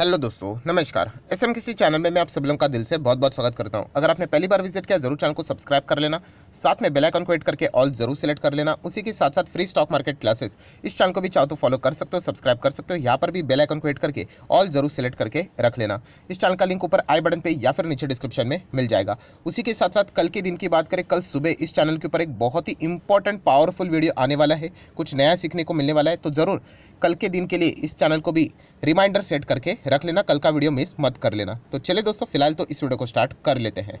hello दोस्तों नमस्कार S M किसी चैनल में मैं आप सब लोगों का दिल से बहुत बहुत स्वागत करता हूं अगर आपने पहली बार विजिट किया जरूर चैनल को सब्सक्राइब कर लेना साथ में बेल आइकन को एड करके ऑल जरूर सेलेक्ट कर लेना उसी के साथ साथ फ्री स्टॉक मार्केट क्लासेस इस चैनल को भी चाहो तो फॉलो कर सकते हो सब्सक्राइब कर सकते हो यहाँ पर भी बेल आइकन को एड करके ऑल जरूर सेलेक्ट करके रख लेना इस चैनल का लिंक ऊपर आई बटन पर या फिर नीचे डिस्क्रिप्शन में मिल जाएगा उसी के साथ साथ कल के दिन की बात करें कल सुबह इस चैनल के ऊपर एक बहुत ही इंपॉर्टेंट पावरफुल वीडियो आने वाला है कुछ नया सीखने को मिलने वाला है तो जरूर कल के दिन के लिए इस चैनल को भी रिमाइंडर सेट करके रख लेना कल का वीडियो मिस मत कर लेना तो चले दोस्तों फिलहाल तो इस वीडियो को स्टार्ट कर लेते हैं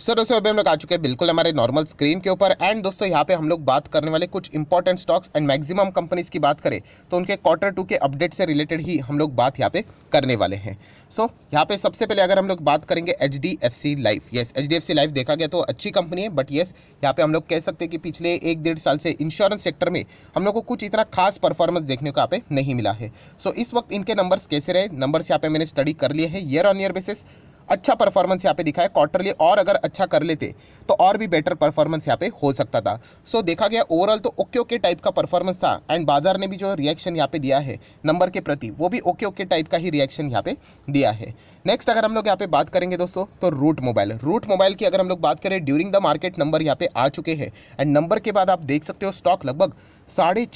सर दोस्तों अभी हम लोग आ चुके हैं बिल्कुल हमारे नॉर्मल स्क्रीन के ऊपर एंड दोस्तों यहाँ पे हम लोग बात करने वाले कुछ important stocks and maximum companies की बात करें तो उनके क्वार्टर टू के अपडेट से रिलेटेड ही हम लोग बात यहाँ पे करने वाले हैं सो so, यहाँ पे सबसे पहले अगर हम लोग बात करेंगे H D F C Life yes H D F C Life देखा गया तो अच्छी कंपनी है बट येस यहाँ पे हम लोग कह सकते हैं कि पिछले एक डेढ़ साल से इंश्योरेंस सेक्टर में हम लोग को कुछ इतना खास परफॉर्मेंस देखने को यहाँ पे नहीं मिला है सो so, इस वक्त इनके नंबर्स कैसे रहे नंबर्स यहाँ पे मैंने स्टडी कर लिए हैं ईयर ऑन ईयर बेसिस अच्छा परफॉर्मेंस यहाँ पे दिखा है क्वार्टरली और अगर अच्छा कर लेते तो और भी बेटर परफॉर्मेंस यहाँ पे हो सकता था सो so, देखा गया ओवरऑल तो ओके ओके टाइप का परफॉर्मेंस था एंड बाजार ने भी जो रिएक्शन यहाँ पे दिया है नंबर के प्रति वो भी ओके ओके टाइप का ही रिएक्शन यहाँ पे दिया है नेक्स्ट अगर हम लोग यहाँ पे बात करेंगे दोस्तों तो रूट मोबाइल रूट मोबाइल की अगर हम लोग बात करें ड्यूरिंग द मार्केट नंबर यहाँ पे आ चुके हैं एंड नंबर के बाद आप देख सकते हो स्टॉक लगभग साढ़े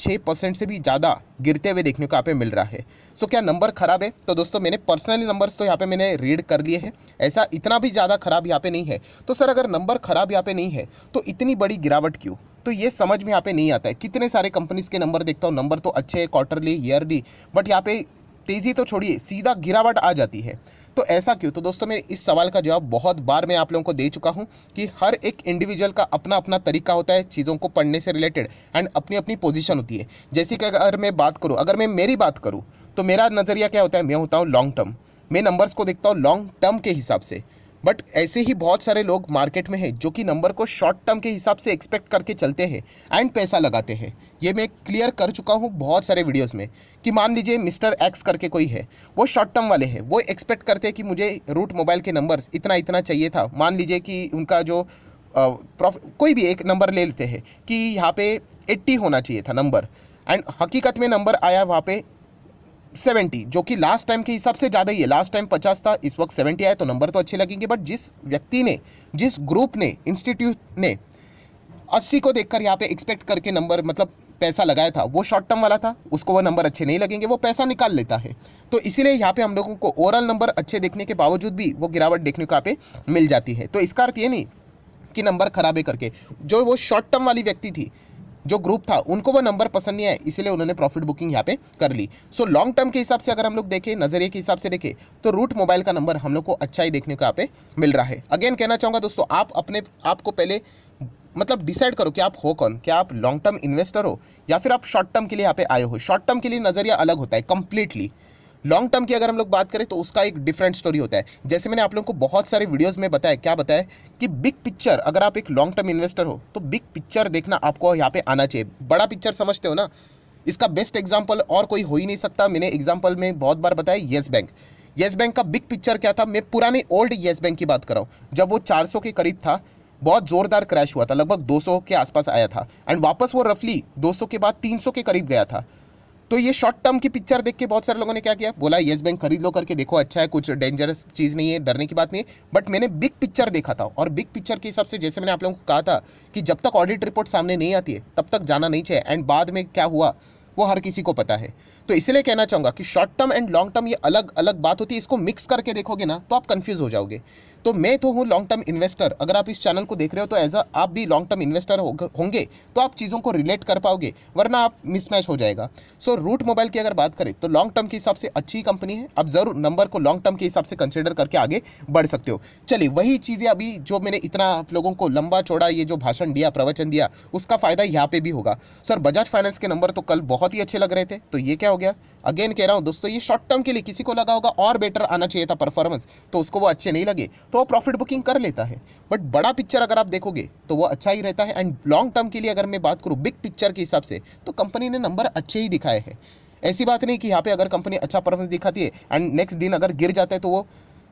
से भी ज़्यादा गिरते हुए देखने को यहाँ पे मिल रहा है सो so, क्या नंबर खराब है तो दोस्तों मैंने पर्सनली नंबर्स तो यहाँ पे मैंने रीड कर लिए हैं ऐसा इतना भी ज़्यादा खराब यहाँ पे नहीं है तो सर अगर नंबर खराब यहाँ पे नहीं है तो इतनी बड़ी गिरावट क्यों तो ये समझ में यहाँ पे नहीं आता है कितने सारे कंपनीज़ के नंबर देखता हूँ नंबर तो अच्छे हैं क्वार्टरली ईयरली बट यहाँ पे तेज़ी तो छोड़िए सीधा गिरावट आ जाती है तो ऐसा क्यों तो दोस्तों मैं इस सवाल का जवाब बहुत बार मैं आप लोगों को दे चुका हूँ कि हर एक इंडिविजुअल का अपना अपना तरीका होता है चीज़ों को पढ़ने से रिलेटेड एंड अपनी अपनी पोजिशन होती है जैसे कि अगर मैं बात करूँ अगर मैं मेरी बात करूँ तो मेरा नज़रिया क्या होता है मैं होता हूँ लॉन्ग टर्म मैं नंबर्स को देखता हूँ लॉन्ग टर्म के हिसाब से बट ऐसे ही बहुत सारे लोग मार्केट में हैं जो कि नंबर को शॉर्ट टर्म के हिसाब से एक्सपेक्ट करके चलते हैं एंड पैसा लगाते हैं ये मैं क्लियर कर चुका हूँ बहुत सारे वीडियोस में कि मान लीजिए मिस्टर एक्स करके कोई है वो शॉर्ट टर्म वाले हैं वो एक्सपेक्ट करते हैं कि मुझे रूट मोबाइल के नंबर्स इतना इतना चाहिए था मान लीजिए कि उनका जो प्रॉफिट कोई भी एक नंबर ले लेते हैं कि यहाँ पे एट्टी होना चाहिए था नंबर एंड हकीकत में नंबर आया वहाँ पर सेवेंटी जो कि लास्ट टाइम के हिसाब से ज़्यादा ही है लास्ट टाइम पचास था इस वक्त सेवेंटी आया तो नंबर तो अच्छे लगेंगे बट जिस व्यक्ति ने जिस ग्रुप ने इंस्टीट्यूट ने अस्सी को देखकर यहाँ पे एक्सपेक्ट करके नंबर मतलब पैसा लगाया था वो शॉर्ट टर्म वाला था उसको वो नंबर अच्छे नहीं लगेंगे वो पैसा निकाल लेता है तो इसीलिए यहाँ पे हम लोगों को ओवरऑल नंबर अच्छे देखने के बावजूद भी वो गिरावट देखने को यहाँ पे मिल जाती है तो इसका अर्थ ये नहीं कि नंबर खराब है करके जो वो शॉर्ट टर्म वाली व्यक्ति थी जो ग्रुप था उनको वो नंबर पसंद नहीं आए इसलिए उन्होंने प्रॉफिट बुकिंग यहाँ पे कर ली सो लॉन्ग टर्म के हिसाब से अगर हम लोग देखें नजरिए के हिसाब से देखें तो रूट मोबाइल का नंबर हम लोग को अच्छा ही देखने को यहाँ पे मिल रहा है अगेन कहना चाहूँगा दोस्तों आप अपने आपको पहले मतलब डिसाइड करो कि आप हो कौन क्या आप लॉन्ग टर्म इन्वेस्टर हो या फिर आप शॉर्ट टर्म के लिए यहाँ पे आए हो शॉर्ट टर्म के लिए नज़रिया अलग होता है कंप्लीटली लॉन्ग टर्म की अगर हम लोग बात करें तो उसका एक डिफरेंट स्टोरी होता है जैसे मैंने आप लोगों को बहुत सारे वीडियोज़ में बताया क्या बताया कि बिग पिक्चर अगर आप एक लॉन्ग टर्म इन्वेस्टर हो तो बिग पिक्चर देखना आपको यहाँ पे आना चाहिए बड़ा पिक्चर समझते हो ना इसका बेस्ट एग्जाम्पल और कोई हो ही नहीं सकता मैंने एग्जाम्पल में बहुत बार बताया येस बैंक येस बैंक का बिग पिक्चर क्या था मैं पुराने ओल्ड येस बैंक की बात कर रहा हूँ जब वो चार के करीब था बहुत ज़ोरदार क्रैश हुआ था लगभग 200 के आसपास आया था एंड वापस वो रफली 200 के बाद 300 के करीब गया था तो ये शॉर्ट टर्म की पिक्चर देख के बहुत सारे लोगों ने क्या किया बोला येस बैंक खरीद लो करके देखो अच्छा है कुछ डेंजरस चीज़ नहीं है डरने की बात नहीं है बट मैंने बिग पिक्चर देखा था और बिग पिक्चर के हिसाब से जैसे मैंने आप लोगों को कहा था कि जब तक ऑडिट रिपोर्ट सामने नहीं आती है तब तक जाना नहीं चाहिए एंड बाद में क्या हुआ वो हर किसी को पता है तो इसलिए कहना चाहूँगा कि short term and long term ये अलग अलग बात होती है इसको मिक्स करके देखोगे ना तो आप कन्फ्यूज़ हो जाओगे तो मैं तो हूँ लॉन्ग टर्म इन्वेस्टर अगर आप इस चैनल को देख रहे हो तो एज अ आप भी लॉन्ग टर्म इन्वेस्टर होंगे तो आप चीज़ों को रिलेट कर पाओगे वरना आप मिसमैच हो जाएगा सो रूट मोबाइल की अगर बात करें तो लॉन्ग टर्म के हिसाब से अच्छी कंपनी है आप ज़रूर नंबर को लॉन्ग टर्म के हिसाब से कंसिडर करके आगे बढ़ सकते हो चलिए वही चीज़ें अभी जो मैंने इतना आप लोगों को लंबा चौड़ा ये जो भाषण दिया प्रवचन दिया उसका फ़ायदा यहाँ पर भी होगा सर बजाज फाइनेंस के नंबर तो कल बहुत ही अच्छे लग रहे थे तो ये क्या हो गया अगेन कह रहा हूँ दोस्तों ये शॉर्ट टर्म के लिए किसी को लगा होगा और बेटर आना चाहिए था परफॉर्मेंस तो उसको वो अच्छे नहीं लगे तो वो प्रॉफिट बुकिंग कर लेता है बट बड़ा पिक्चर अगर आप देखोगे तो वो अच्छा ही रहता है एंड लॉन्ग टर्म के लिए अगर मैं बात करूँ बिग पिक्चर के हिसाब से तो कंपनी ने नंबर अच्छे ही दिखाए हैं ऐसी बात नहीं कि यहाँ पर अगर कंपनी अच्छा परफॉर्मेंस दिखाती है एंड नेक्स्ट दिन अगर गिर जाता है तो वो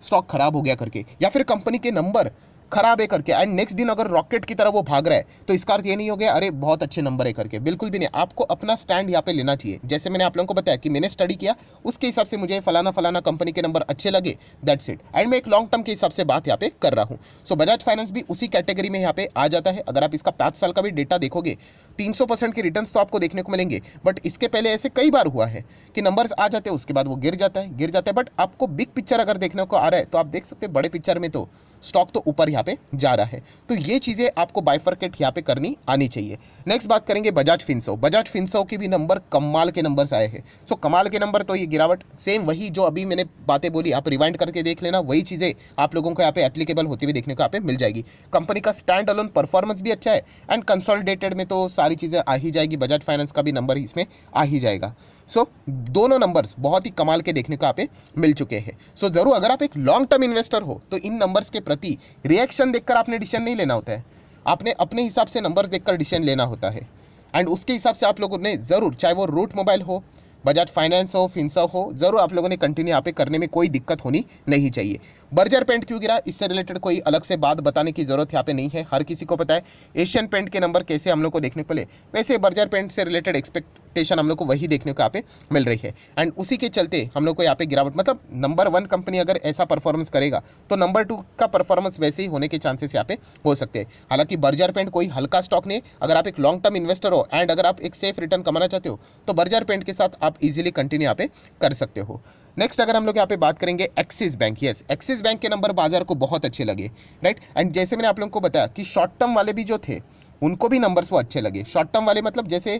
स्टॉक खराब हो गया करके या फिर कंपनी के नंबर खराब है करके एंड नेक्स्ट दिन अगर रॉकेट की तरह वो भाग रहा है तो इसका अर्थ ये नहीं हो गया अरे बहुत अच्छे नंबर है करके बिल्कुल भी नहीं आपको अपना स्टैंड यहाँ पे लेना चाहिए जैसे मैंने आप लोगों को बताया कि मैंने स्टडी किया उसके हिसाब से मुझे फलाना फलाना कंपनी के नंबर अच्छे लगे दैट्स इट एंड मैं एक लॉन्ग टर्म के हिसाब से बात यहाँ पे कर रहा हूँ सो बजाज फाइनेंस भी उसी कैटेगरी में यहाँ पे आ जाता है अगर आप इसका पाँच साल का भी डेटा देखोगे तीन के रिटर्न तो आपको देखने को मिलेंगे बट इसके पहले ऐसे कई बार हुआ है कि नंबर्स आ जाते हैं उसके बाद वो गिर जाता है गिर जाता है बट आपको बिग पिक्चर अगर देखने को आ रहा है तो आप देख सकते हैं बड़े पिक्चर में तो स्टॉक तो ऊपर यहाँ पे जा रहा है तो ये चीज़ें आपको बाइफर्केट यहाँ पे करनी आनी चाहिए नेक्स्ट बात करेंगे बजाज फिनसो बजाज फिनसो के भी नंबर कमाल के नंबर्स आए हैं सो कमाल के नंबर तो ये गिरावट सेम वही जो अभी मैंने बातें बोली आप रिवाइंड करके देख लेना वही चीज़ें आप लोगों को यहाँ पे एप्लीकेबल होती हुई देखने को यहाँ पे मिल जाएगी कंपनी का स्टैंड अलोन परफॉर्मेंस भी अच्छा है एंड कंसोल्टेटेड में तो सारी चीज़ें आ ही जाएगी बजाज फाइनेंस का भी नंबर इसमें आ ही जाएगा सो so, दोनों नंबर्स बहुत ही कमाल के देखने को आप मिल चुके हैं सो so, ज़रूर अगर आप एक लॉन्ग टर्म इन्वेस्टर हो तो इन नंबर्स के प्रति रिएक्शन देखकर आपने डिसीजन नहीं लेना होता है आपने अपने हिसाब से नंबर देखकर डिसीजन लेना होता है एंड उसके हिसाब से आप लोगों ने ज़रूर चाहे वो रूट मोबाइल हो बजाज फाइनेंस हो फिंसा हो ज़रूर आप लोगों ने कंटिन्यू यहाँ पे करने में कोई दिक्कत होनी नहीं चाहिए बर्जर पेंट क्यों गिरा इससे रिलेटेड कोई अलग से बात बताने की ज़रूरत यहाँ पे नहीं है हर किसी को पता है एशियन पेंट के नंबर कैसे हम लोग को देखने को मिले वैसे बर्जर पेंट से रिलेटेड एक्सपेक्टेशन हम लोग को वही देखने को यहाँ पे मिल रही है एंड उसी के चलते हम लोग को यहाँ पे गिरावट मतलब नंबर वन कंपनी अगर ऐसा परफॉर्मेंस करेगा तो नंबर टू का परफॉर्मेंस वैसे ही होने के चांसेस यहाँ पे हो सकते हैं हालांकि बर्जर पेंट कोई हल्का स्टॉक नहीं अगर आप एक लॉन्ग टर्म इन्वेस्टर हो एंड अगर आप एक सेफ रिटर्न कमाना चाहते हो तो बर्जर पेंट के साथ आप आप इजीली कंटिन्यू यहाँ पे कर सकते हो नेक्स्ट अगर हम लोग यहाँ पे बात करेंगे Axis Bank yes Axis Bank के नंबर बाजार को बहुत अच्छे लगे राइट एंड जैसे मैंने आप लोगों को बताया कि शॉर्ट टर्म वाले भी जो थे उनको भी नंबर्स वो अच्छे लगे शॉर्ट टर्म वाले मतलब जैसे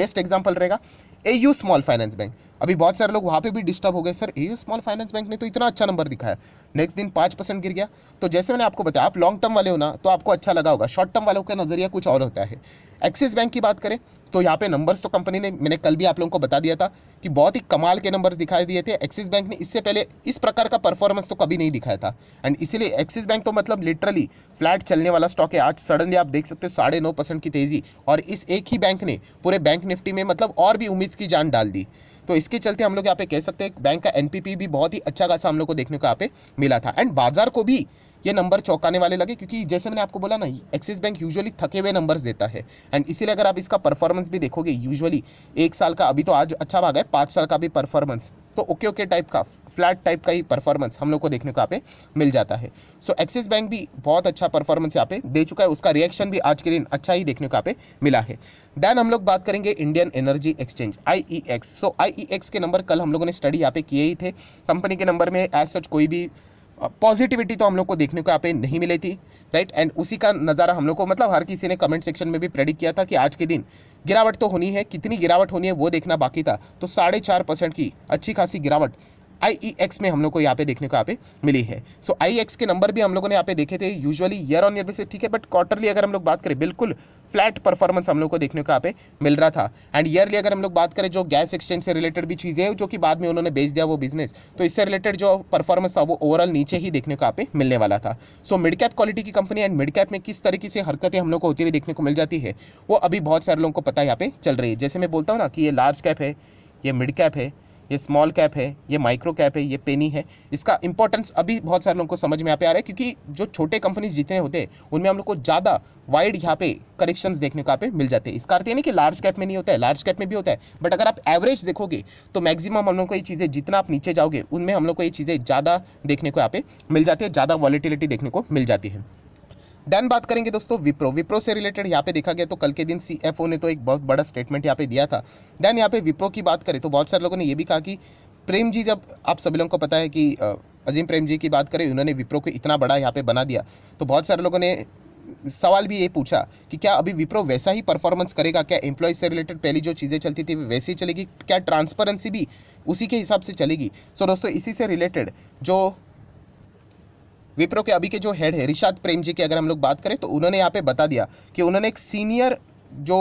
बेस्ट एग्जाम्पल रहेगा A U Small Finance Bank अभी बहुत सारे लोग वहाँ पे भी डिस्टर्ब हो गए sir A U Small Finance Bank ने तो इतना अच्छा नंबर दिखाया नेक्स्ट दिन पाँच परसेंट गिर गया तो जैसे मैंने आपको बताया आप लॉन्ग टर्म वाले हो ना तो आपको अच्छा लगा होगा शॉर्ट टर्म वालों का नज़रिया कुछ और होता है एक्सिस बैंक की बात करें तो यहाँ पे नंबर्स तो कंपनी ने मैंने कल भी आप लोगों को बता दिया था कि बहुत ही कमाल के नंबर्स दिखाई दिए थे एक्सिस बैंक ने इससे पहले इस प्रकार का परफॉर्मेंस तो कभी नहीं दिखाया था एंड इसीलिए एक्सिस बैंक तो मतलब लिटरली फ्लैट चलने वाला स्टॉक है आज सडनली आप देख सकते हो साढ़े नौ परसेंट की तेज़ी और इस एक ही बैंक ने पूरे बैंक निफ्टी में मतलब और भी उम्मीद की जान डाल दी तो इसके चलते हम लोग यहाँ पे कह सकते हैं बैंक का एनपीपी भी बहुत ही अच्छा खासा हम लोग को देखने को यहाँ पे मिला था एंड बाजार को भी ये नंबर चौंकाने वाले लगे क्योंकि जैसे मैंने आपको बोला ना एक्सिस बैंक यूजुअली थके हुए नंबर्स देता है एंड इसीलिए अगर आप इसका परफॉर्मेंस भी देखोगे यूजुअली एक साल का अभी तो आज अच्छा भाग है पाँच साल का भी परफॉर्मेंस तो ओके ओके टाइप का फ्लैट टाइप का ही परफॉर्मेंस हम लोग को देखने को यहाँ पे मिल जाता है सो एक्सिस बैंक भी बहुत अच्छा परफॉर्मेंस यहाँ पे दे चुका है उसका रिएक्शन भी आज के दिन अच्छा ही देखने को यहाँ पे मिला है देन हम लोग बात करेंगे Indian Energy Exchange I so I के नंबर कल हम लोगों ने स्टडी यहाँ पे किए ही थे कंपनी के नंबर में एज सच कोई भी पॉजिटिविटी तो हम लोग को देखने को यहाँ पे नहीं मिली थी राइट एंड उसी का नज़ारा हम लोग को मतलब हर किसी ने कमेंट सेक्शन में भी प्रेडिक्ट किया था कि आज के दिन गिरावट तो होनी है कितनी गिरावट होनी है वो देखना बाकी था तो साढ़े चार परसेंट की अच्छी खासी गिरावट आई e में हम लोग को यहाँ पे देखने को यहाँ पे मिली है सो so, आई e के नंबर भी हम लोगों ने यहाँ पे देखे थे usually year on year basis ठीक है बट क्वार्टरली अगर हम लोग बात करें बिल्कुल फ्लैट परफॉर्मेंस हम लोग को देखने को यहाँ पे मिल रहा था एंड ईयरली अगर हम लोग बात करें जो गैस एक्सचेंज से रिलेटेड भी चीज़ें हैं जो कि बाद में उन्होंने बेच दिया वो बिजनेस तो इससे रिलेटेड जो परफॉर्मेंस था वो ओवरऑल नीचे ही देखने को यहाँ पे मिलने वाला था सो मिड कैप क्वालिटी की कंपनी एंड मिड कैप में किस तरीके से हरकतें हम लोग को होती हुई देखने को मिल जाती है वो अभी बहुत सारे लोगों को पता यहाँ पे चल रही है जैसे मैं बोलता हूँ ना कि ये लार्ज कैप है ये मिड कैप है ये स्मॉल कैप है ये माइक्रो कैप है ये पेनी है इसका इंपॉर्टेंस अभी बहुत सारे लोगों को समझ में यहाँ पे आ रहा है क्योंकि जो छोटे कंपनीज जितने होते हैं उनमें हम लोग को ज़्यादा वाइड यहाँ पे करेक्शंस देखने को यहाँ पे मिल जाते हैं इसका अर्थ तो ये नहीं कि लार्ज कैप में नहीं होता है लार्ज कैप में भी होता है बट अगर आप एवरेज देखोगे तो मैक्सिमम हम लोग को ये चीज़ें जितना आप नीचे जाओगे उनमें हम लोग को ये चीज़ें ज़्यादा देखने को यहाँ पे मिल जाती है ज़्यादा वॉलीटिलिटी देखने को मिल जाती है देन बात करेंगे दोस्तों विप्रो विप्रो से रिलेटेड यहाँ पे देखा गया तो कल के दिन सी ने तो एक बहुत बड़ा स्टेटमेंट यहाँ पे दिया था देन यहाँ पे विप्रो की बात करें तो बहुत सारे लोगों ने ये भी कहा कि प्रेम जी जब आप सभी लोगों को पता है कि अजीम प्रेम जी की बात करें उन्होंने विप्रो को इतना बड़ा यहाँ पे बना दिया तो बहुत सारे लोगों ने सवाल भी ये पूछा कि क्या अभी विप्रो वैसा ही परफॉर्मेंस करेगा क्या एम्प्लॉय से रिलेटेड पहली जो चीज़ें चलती थी वैसे ही चलेगी क्या ट्रांसपेरेंसी भी उसी के हिसाब से चलेगी सो so दोस्तों इसी से रिलेटेड जो विप्रो के अभी के जो हेड है रिशाद प्रेम जी की अगर हम लोग बात करें तो उन्होंने यहाँ पे बता दिया कि उन्होंने एक सीनियर जो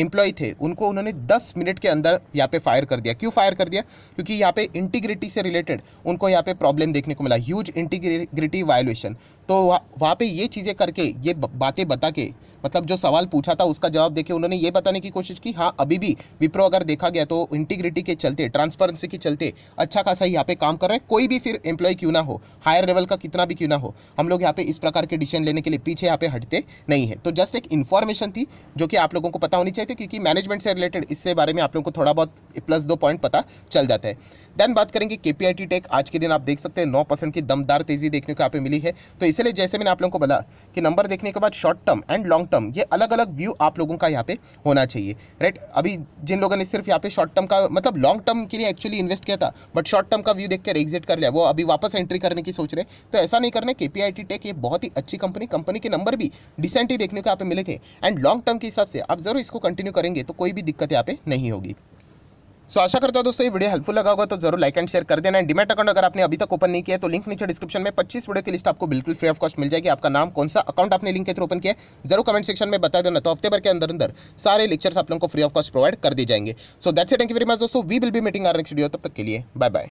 एम्प्लॉय थे उनको उन्होंने 10 मिनट के अंदर यहाँ पे फायर कर दिया क्यों फायर कर दिया क्योंकि यहाँ पे इंटीग्रिटी से रिलेटेड उनको यहाँ पे प्रॉब्लम देखने को मिला ह्यूज इंटीग्रिटी वायोलेशन तो वह, वहाँ पे ये चीज़ें करके ये बातें बता के मतलब जो सवाल पूछा था उसका जवाब देके उन्होंने ये बताने की कोशिश की हाँ अभी भी विप्रो अगर देखा गया तो इंटीग्रिटी के चलते ट्रांसपेरेंसी के चलते अच्छा खासा यहाँ पे काम कर रहा है कोई भी फिर एम्प्लॉय क्यों ना हो हायर लेवल का कितना भी क्यों ना हो हम लोग यहाँ पे इस प्रकार के डिसीजन लेने के लिए पीछे यहाँ पे हटते नहीं है तो जस्ट एक इन्फॉर्मेशन थी जो कि आप आप लोगों को पता होनी चाहिए क्योंकि मैनेजमेंट से रिलेटेड इससे बारे में आप लोगों को थोड़ा बहुत प्लस दो पॉइंट पता चल जाता है देन बात करेंगे के पी टेक आज के दिन आप देख सकते हैं नौ परसेंट की दमदार तेज़ी देखने को यहाँ पे मिली है तो इसलिए जैसे मैंने आप लोगों को बोला कि नंबर देखने के बाद short term and long term ये अलग अलग व्यू आप लोगों का यहाँ पे होना चाहिए राइट अभी जिन लोगों ने सिर्फ यहाँ पे शॉर्ट टर्म का मतलब लॉन्ग टर्म के लिए एक्चुअली इन्वेस्ट किया था बट शॉर्ट टर्म का व्यू देखकर एग्जिट कर लिया वो अभी वापस एंट्री करने की सोच रहे तो ऐसा नहीं करना के पी टेक ये बहुत ही अच्छी कंपनी कंपनी के नंबर भी डिसेंटली देखने को यहाँ पे मिले थे एंड लॉन्ग टर्म के हिसाब से से आप ज़रूर इसको कंटिन्यू करेंगे तो कोई भी दिक्कत यहाँ पे नहीं होगी सो so, आशा करता हूँ दोस्तों ये वीडियो हेल्पफुल लगा होगा तो जरूर लाइक एंड शेयर कर देना डिमेट अकाउंट अगर आपने अभी तक ओपन नहीं किया तो लिंक नीचे डिस्क्रिप्शन में पच्चीस वीडियो की लिस्ट आपको बिल्कुल फ्री ऑफ कॉस्ट मिल जाएगी आपका नाम कौन सा अकाउंट आपने लिंक के थ्रू ओपन किया जरूर कमेंट सेक्शन में बता देना तो हफ्ते भर के अंदर अंदर सारे लेक्चर्स आप लोगों को फ्री ऑफ कॉस्ट प्रोवाइड कर दिए जाएंगे so that's thank you very much दोस्तों वी विल भी मीटिंग आर नेक्स्ट वीडियो तब तक के लिए बाय बाय